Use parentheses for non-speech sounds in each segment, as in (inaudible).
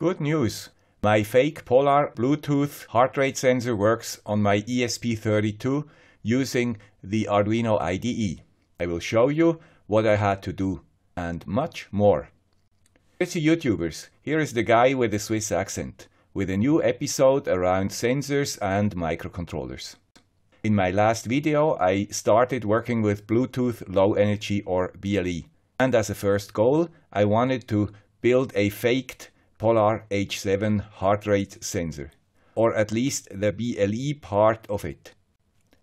Good news! My fake Polar Bluetooth heart rate sensor works on my ESP32 using the Arduino IDE. I will show you what I had to do and much more. Here's the YouTubers. Here is the guy with the Swiss accent with a new episode around sensors and microcontrollers. In my last video, I started working with Bluetooth Low Energy or BLE. And as a first goal, I wanted to build a faked Polar H7 heart rate sensor, or at least the BLE part of it.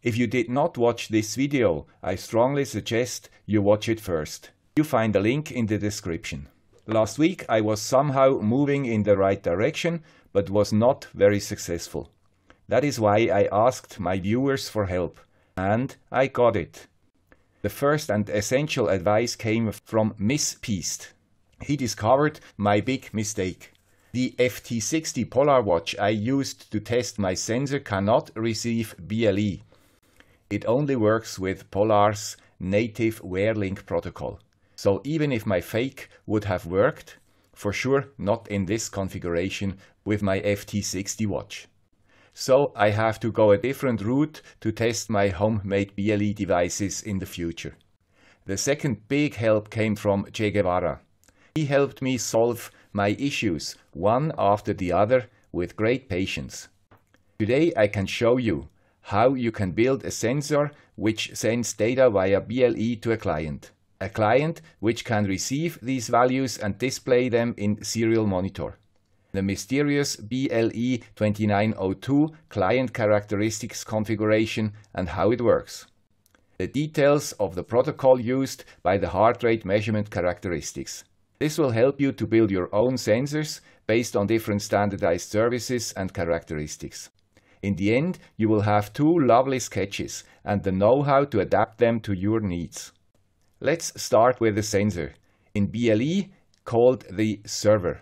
If you did not watch this video, I strongly suggest you watch it first. You find the link in the description. Last week I was somehow moving in the right direction, but was not very successful. That is why I asked my viewers for help, and I got it. The first and essential advice came from Miss Peast he discovered my big mistake. The FT60 Polar watch I used to test my sensor cannot receive BLE. It only works with Polar's native WearLink protocol. So even if my fake would have worked, for sure not in this configuration with my FT60 watch. So I have to go a different route to test my homemade BLE devices in the future. The second big help came from Che Guevara. He helped me solve my issues one after the other with great patience. Today I can show you how you can build a sensor which sends data via BLE to a client. A client which can receive these values and display them in serial monitor. The mysterious BLE 2902 client characteristics configuration and how it works. The details of the protocol used by the heart rate measurement characteristics. This will help you to build your own sensors based on different standardized services and characteristics. In the end, you will have two lovely sketches and the know-how to adapt them to your needs. Let's start with the sensor, in BLE called the server.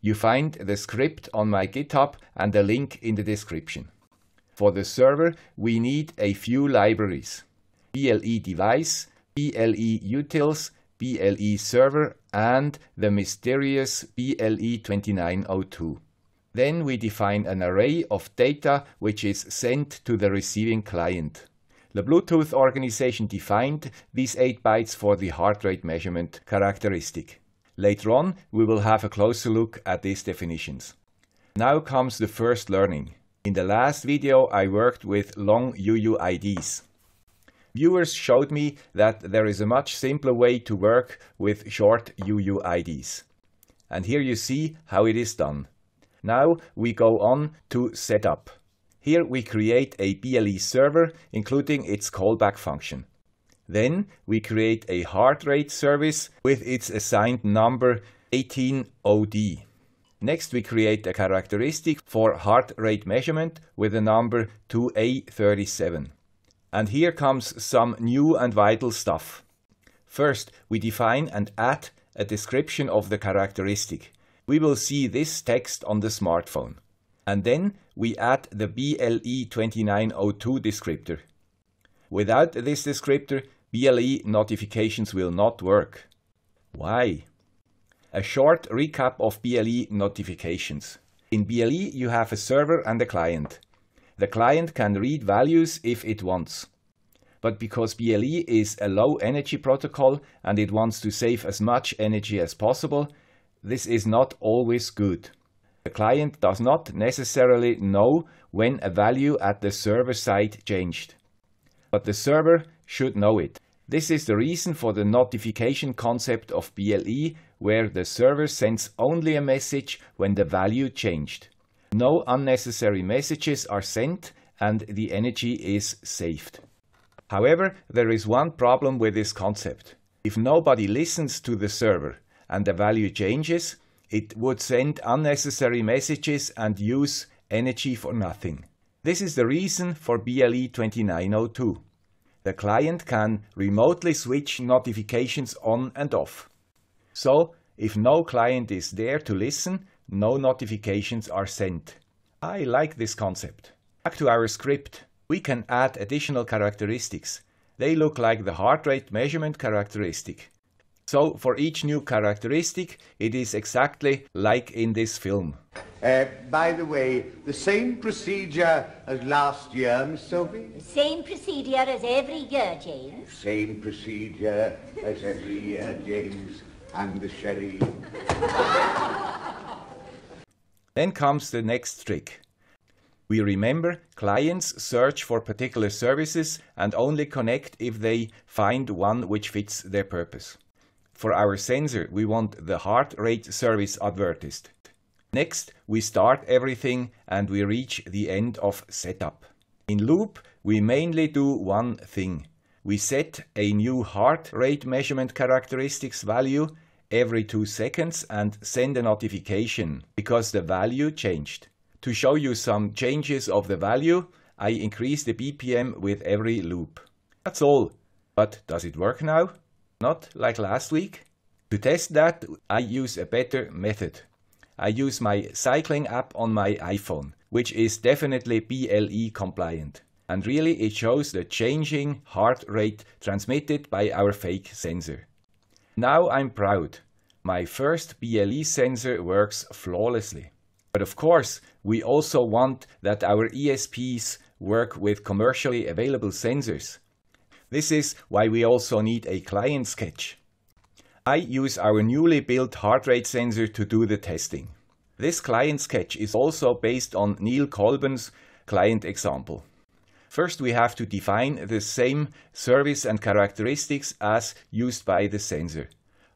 You find the script on my GitHub and the link in the description. For the server, we need a few libraries. BLE device, BLE utils, BLE server and the mysterious BLE 2902. Then we define an array of data which is sent to the receiving client. The Bluetooth organization defined these 8 bytes for the heart rate measurement characteristic. Later on, we will have a closer look at these definitions. Now comes the first learning. In the last video, I worked with long UUIDs. Viewers showed me that there is a much simpler way to work with short UUIDs. And here you see how it is done. Now we go on to setup. Here we create a BLE server, including its callback function. Then we create a heart rate service with its assigned number 18OD. Next, we create a characteristic for heart rate measurement with the number 2A37. And here comes some new and vital stuff. First, we define and add a description of the characteristic. We will see this text on the smartphone. And then we add the BLE2902 descriptor. Without this descriptor, BLE notifications will not work. Why? A short recap of BLE notifications. In BLE, you have a server and a client. The client can read values if it wants. But because BLE is a low energy protocol and it wants to save as much energy as possible, this is not always good. The client does not necessarily know when a value at the server side changed. But the server should know it. This is the reason for the notification concept of BLE, where the server sends only a message when the value changed. No unnecessary messages are sent and the energy is saved. However, there is one problem with this concept. If nobody listens to the server and the value changes, it would send unnecessary messages and use energy for nothing. This is the reason for BLE 2902. The client can remotely switch notifications on and off. So, if no client is there to listen, no notifications are sent. I like this concept. Back to our script, we can add additional characteristics. They look like the heart rate measurement characteristic. So for each new characteristic, it is exactly like in this film. Uh, by the way, the same procedure as last year, Miss Sophie? Same procedure as every year, James. Same procedure as every year, James. and the sherry. (laughs) Then comes the next trick. We remember clients search for particular services and only connect if they find one which fits their purpose. For our sensor, we want the heart rate service advertised. Next, we start everything and we reach the end of setup. In loop, we mainly do one thing. We set a new heart rate measurement characteristics value every two seconds and send a notification because the value changed. To show you some changes of the value, I increase the BPM with every loop. That's all. But does it work now? Not like last week? To test that, I use a better method. I use my cycling app on my iPhone, which is definitely BLE compliant. And really it shows the changing heart rate transmitted by our fake sensor. Now I'm proud. My first BLE sensor works flawlessly. But of course, we also want that our ESPs work with commercially available sensors. This is why we also need a client sketch. I use our newly built heart rate sensor to do the testing. This client sketch is also based on Neil Colburn's client example. First, we have to define the same service and characteristics as used by the sensor.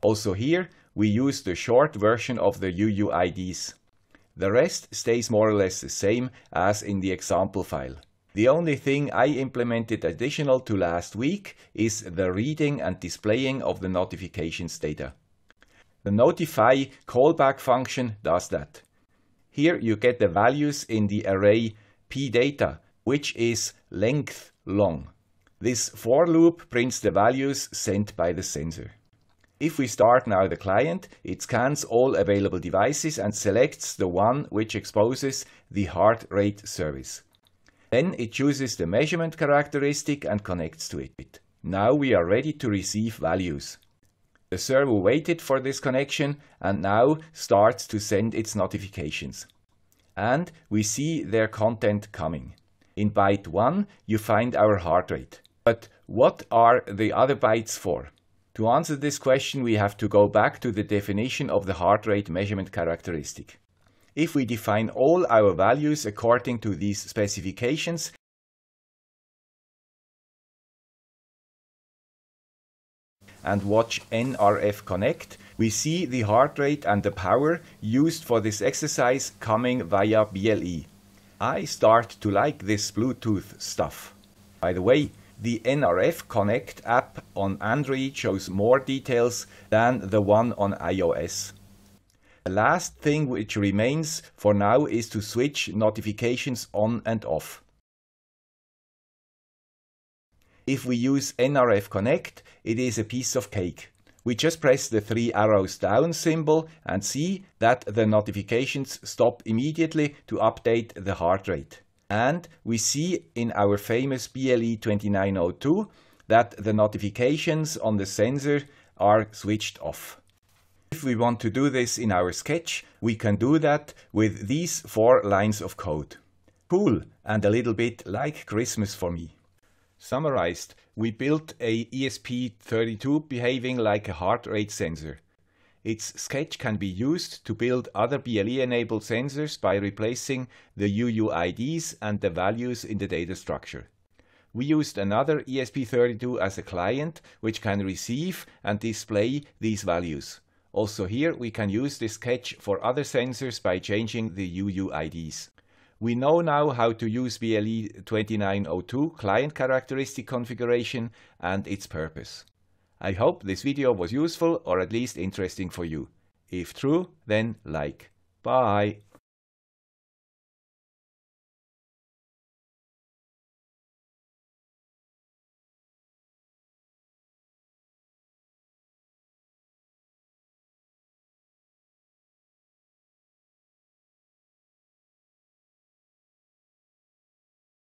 Also here, we use the short version of the UUIDs. The rest stays more or less the same as in the example file. The only thing I implemented additional to last week is the reading and displaying of the notifications data. The notify callback function does that. Here you get the values in the array pdata which is length long. This for loop prints the values sent by the sensor. If we start now the client, it scans all available devices and selects the one which exposes the heart rate service. Then it chooses the measurement characteristic and connects to it. Now we are ready to receive values. The servo waited for this connection and now starts to send its notifications. And we see their content coming. In byte 1, you find our heart rate. But what are the other bytes for? To answer this question, we have to go back to the definition of the heart rate measurement characteristic. If we define all our values according to these specifications, and watch NRF Connect, we see the heart rate and the power used for this exercise coming via BLE. I start to like this Bluetooth stuff. By the way, the NRF Connect app on Android shows more details than the one on iOS. The last thing which remains for now is to switch notifications on and off. If we use NRF Connect, it is a piece of cake we just press the three arrows down symbol and see that the notifications stop immediately to update the heart rate. And we see in our famous BLE 2902 that the notifications on the sensor are switched off. If we want to do this in our sketch, we can do that with these four lines of code. Cool and a little bit like Christmas for me. Summarized, we built a ESP32 behaving like a heart rate sensor. Its sketch can be used to build other BLE-enabled sensors by replacing the UUIDs and the values in the data structure. We used another ESP32 as a client, which can receive and display these values. Also here, we can use this sketch for other sensors by changing the UUIDs. We know now how to use BLE 2902 client characteristic configuration and its purpose. I hope this video was useful or at least interesting for you. If true, then like. Bye!